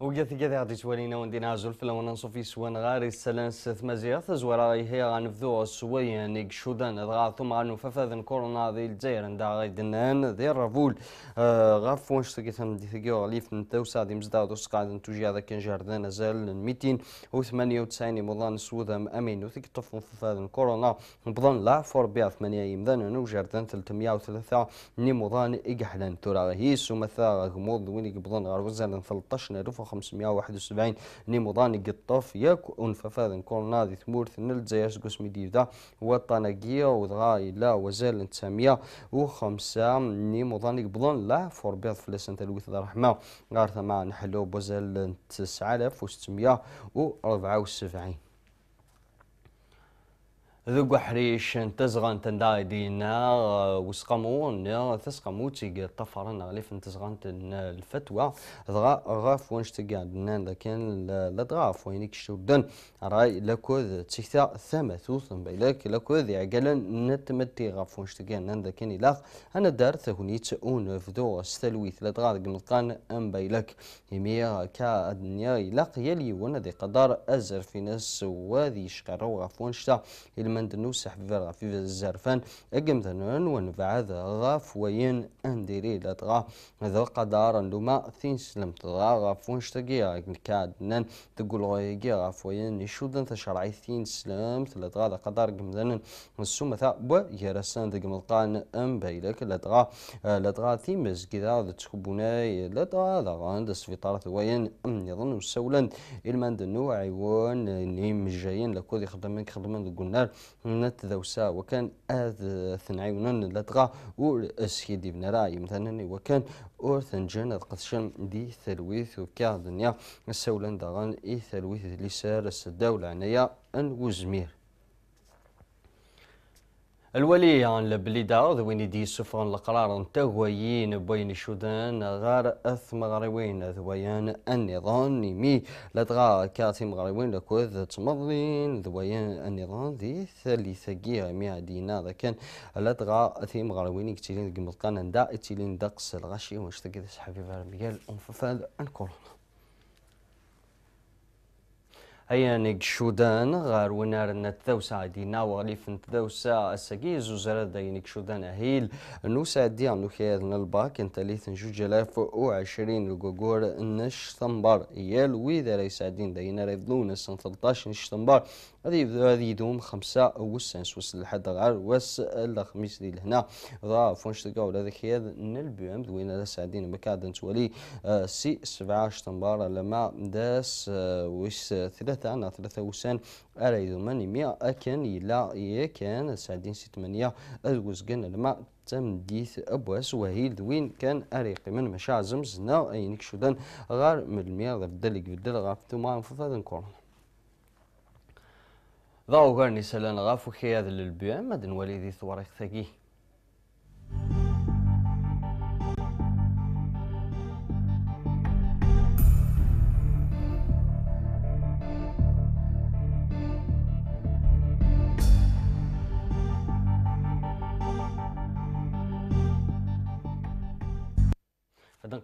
وقت كذا غادي توالينا وندينا نعزل فلا وننصف في سوان غاري السلام السلانس ثمازيا تزوار هي غنبذو سويا نيك يعني شودان ضغا ثم غنو ففاذن كورونا ذي الجزائر ندا غاي دنان ذي الرفول آه، غاف وانش تقيت دي ثقيو غليف نتوسا دي مزداد وسقاد نتوجي هذا كان جاردان زال 298 مضان سوذم امين وثيك طفن ففاذن كورونا نبضان لا فور بيع ثمانية يمدان نو جاردان 303 ني مضان اقحلان تورا هي سومثا غمود وين يقبضان غار وزان 13 الف 1571 نيمودان قطف ياك أنففاذن ثمور ثمورث نلتزاير سقوس ديفدا وطنقية وضغا إلا وزال تسامية وخمسة نيمودان قبضون لا فوربيض فلسنة الوثة الرحمة غارثة مع نحلو بوزال وسبعين ذو حريش تزغن تندايدينا وسقمون تسقمو تيق طفرن غليف تزغن الفتوى ضغا غاف وانش تقعدنا لكن لا ضغاف وينك شودن راي لكوذ تيكتا ثوثن بيلك لكوذ يعقلا نتمتي غاف وانش تقعدنا لكن إلاخ أنا دار ثهوني ثهنيت في دو استلويث لا ضغاف قمطقان أم بيلك يمي كا الدنيا إلاق يلي وانا ذي قدر أزر في ناس وذي شقر وغاف وانش تا من نوسح في في الزرفان اجم ذنون ونبعد غاف وين انديري لطغا ذا قدار لما ثين سلم تغا غاف ونشتقي كاد نن تقول غيقي غاف وين انت شرعي ثين سلم تلطغا ذا قدار قم ذنون السومة ثا بو يرسان ذا قملقان ام بيلك لطغا لطغا ثين مزقي ذا ذا تخبوناي لطغا ذا غاند سفيطار وين ام يظن وسولن المند نوع عيوان نيم جايين لكو ذي خدمان كخدمان ذا قلنا نت ذوسا وكان آذ ثنعي ونن لدغا ور سيدي بن راي مثلا وكان ور ثنجن قدشن دي ثلويث وكا دنيا السولن دغان اي ثلويث اللي الدولة عنايا ان وزمير الولي عن البليدة ذوين دي سفرن القرار تغويين بين شودان غار أث مغربين ذويان النظام نمي لدغا كاثي مغربين لكوذ تمضين ذويان النظام ذي ثالثة جيها ميا دينا ذا كان لدغا أثي مغربين كتيلين قمتقان دا اتيلين دقس الغشي ونشتكي ذي حبيب رميال أنففاد أن كورونا ايانك شودان غار ونار ونارن دي ناو غليف الثوسع السقي زوزرة دينك شودان اهيل نوسا دي عنو خياد الباك انت ليث جوج الاف وعشرين الجوجور نش ثمبر يال ويدا ليس دين دينا ريفلون نسان 13 نش ثمبر هذه هذه دوم خمسة وسانس وصل لحد غار وس الخميس دي لهنا ضا فونش تلقاو هذا خيال نلبي عمد لسا دين مكاد تولي سي 17 ثمبر لما داس ويس ثلاث ثلاثة أنا ثلاثة وسان أري ذماني مئة أكن إلى إيه كان سعدين ستمانية أذوزقن الماء تمديث أبوس وهي دوين كان أريق من مشاع زمزنا أينك شدن غار من المياه غير بدل بدل غار ثم فضل كورونا ضاو غارني سلان غاف وخياد للبيع مدن والدي ثواريخ ثقيه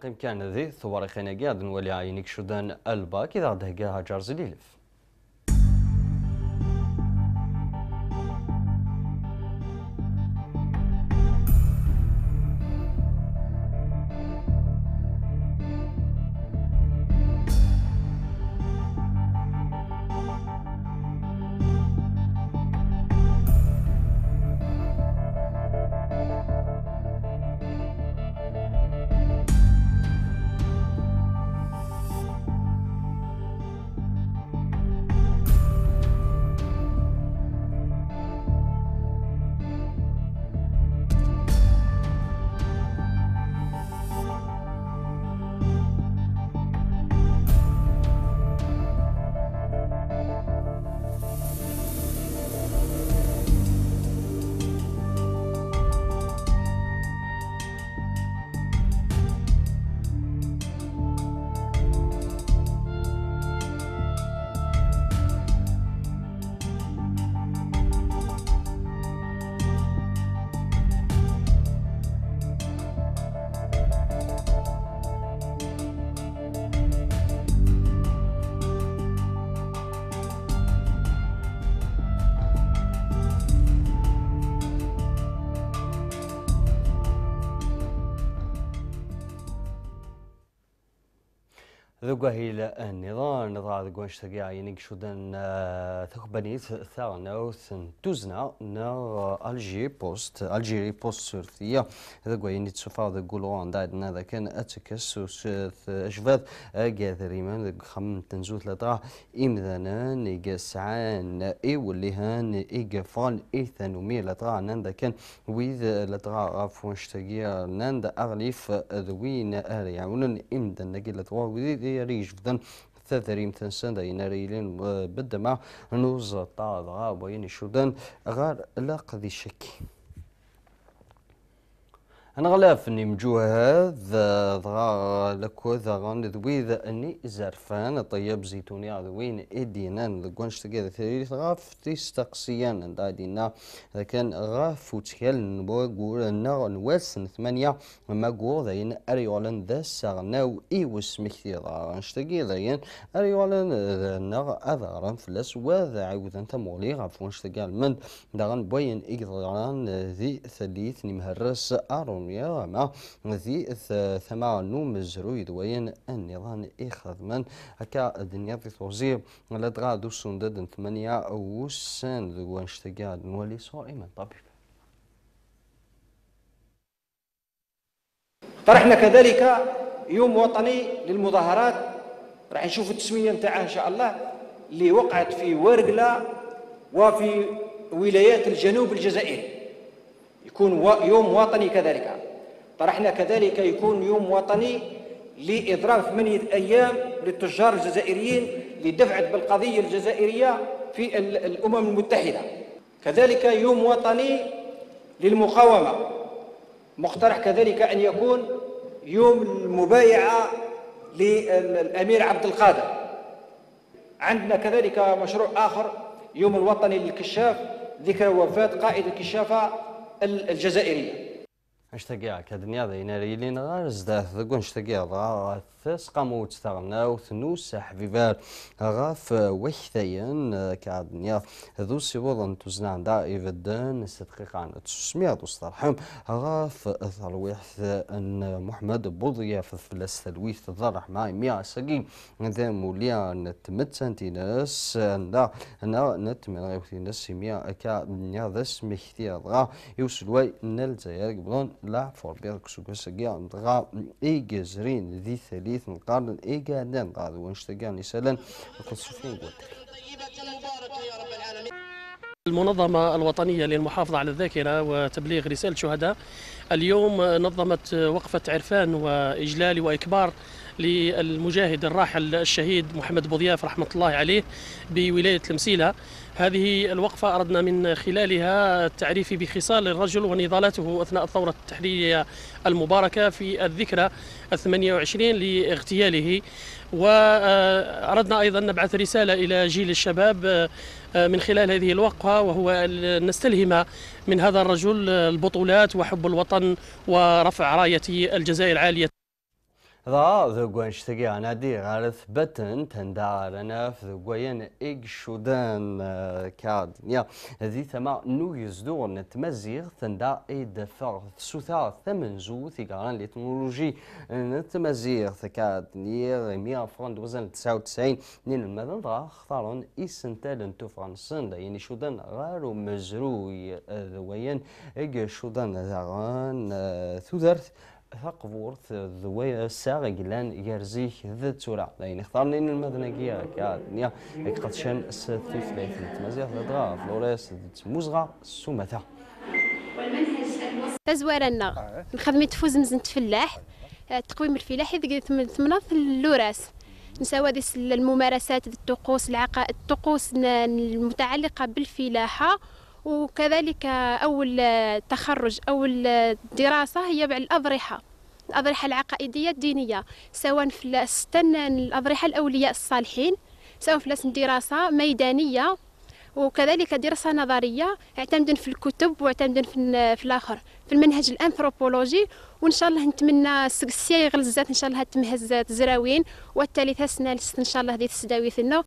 تقيم كان ذي ثوار خناقي عدن ولي عينك شدن الباك إذا عده جارز ليلف ذوقا هيلا النظام نظار ذوقا نشتري عينيك شودن آه، ثقبني ثارنا وثن توزنا نا الجي بوست الجيري بوست سورثية ذوقا يني تسفار ذوقا لوان دايدنا ذا كان اتكس اشفاد قاذري من ذوق خم تنزوت لطرا امذانا نيقا سعان اي واللي هان ايقا فال اي ثانومي لطرا نان ذا كان ويذ لطرا غافو نشتري نان ذا اغليف ذوين اريعون امذانا قيل لطرا وذي ريج فدن تذريم تنسان دين ريلين آه، بدما نوز طاضغا وين شدن غار لا قضي شكي أنا نغلافني مجوها ذا ذا لكو ذا غان ذا اني زرفان طيب زيتوني ذوين ادينا لقونش تقيد ثريث غاف تستقسيان دا دينا ذا كان غاف وتكال قول نغن نواسن ثمانية ما قول ذا ين اريولن ذا ساغناو اي وسمكتي ذا غانش تقيد ذا ين اريولن ذا نغ اذارن فلس وذا عيوذن تمولي غاف وانش تقال من دا غان بوين إقضران ذي ثليث نمهرس ارون الأمنية ومع زي ثماع نوم جرويد وين النظام إخذ من هكا الدنيا في توزيع لدغا دوسون ددن ثمانية وشان ذو انشتقاد نولي صائما طبيب طرحنا كذلك يوم وطني للمظاهرات راح نشوف التسميه نتاعها ان شاء الله اللي وقعت في ورقله وفي ولايات الجنوب الجزائري تكون يوم وطني كذلك طرحنا كذلك يكون يوم وطني لإضرار ثمانية أيام للتجار الجزائريين لدفعة بالقضية الجزائرية في الأمم المتحدة كذلك يوم وطني للمقاومة مقترح كذلك أن يكون يوم المبايعة للأمير عبد القادر عندنا كذلك مشروع آخر يوم الوطني للكشاف ذكرى وفاة قائد الكشافة الجزائرية نشتاقيها كدنيا ذي ريلين غار زداث ذقون على غاث سقامو تستغنا وثنوس حبيبار غاف وحثين كدنيا ذو سيوضن تزنان دا إفدن استدقيقان تسمية تسترحم غاف ثرويحث أن محمد بوضية في فلس ثلويث ضرح مع ميا سقيم ذا موليا نتمتن تينس لا أنا نتمنى غيوثي نسي ميا كدنيا ذس سميحتي غا يوسلوي نلزيار قبلون لا لافور بيرك سوكس جان غا إيجا زرين ذي ثليث نقارن إيجا نان غاذ ونشتاقان يسالن وقد سفين قوتك المنظمة الوطنية للمحافظة على الذاكرة وتبليغ رسالة الشهداء اليوم نظمت وقفة عرفان وإجلال وإكبار للمجاهد الراحل الشهيد محمد بوضياف رحمة الله عليه بولاية المسيلة هذه الوقفة أردنا من خلالها التعريف بخصال الرجل ونضالاته أثناء الثورة التحريرية المباركة في الذكرى 28 لاغتياله وأردنا أيضا نبعث رسالة إلى جيل الشباب آه، آه، من خلال هذه الوقفة وهو نستلهم من هذا الرجل البطولات وحب الوطن ورفع راية الجزائر عالية ذو Dha dhugwan shtagyan adi gharith تندار tandar ذو dhugwayan ig shudan kad. Ya, ذي ثما نو يزدور نتمزيغ تندا اي دفر سوثا ثمنزو ثقاران لتكنولوجي نتمزيغ ثكاد نير ميا فران دوزن تسعة وتسعين نين المدن ضا اختارون سنتال انتو فرانسن يعني شودان غارو مزروي ذوين اج شودان ذاغان ثوذرث ثقفورث ذوي ساغ لان يرزيه ذا تورا لين يعني اختار لين المدنقية كادنيا اكقد شن ستيف ليف نتمزيه ذا دغا فلوريس ذا موزغا سومثا تزوير النغ نخدمي تفوز مزن تفلاح تقويم الفلاحي ذا ثم ثمنث اللوراس نساوى ذي الممارسات ذا الطقوس العقائد الطقوس المتعلقة بالفلاحة وكذلك أول تخرج أول دراسة هي الأضرحة الأضرحة العقائدية الدينية سواء في السن الأضرحة الأولياء الصالحين سواء في دراسة ميدانية وكذلك دراسة نظرية اعتمدا في الكتب واعتمدا في, في الآخر في المنهج الأنثروبولوجي وإن شاء الله نتمنى السيا الزات إن شاء الله تمهز تزراوين والثالثة سنة إن شاء الله هذه تسداوي ثنا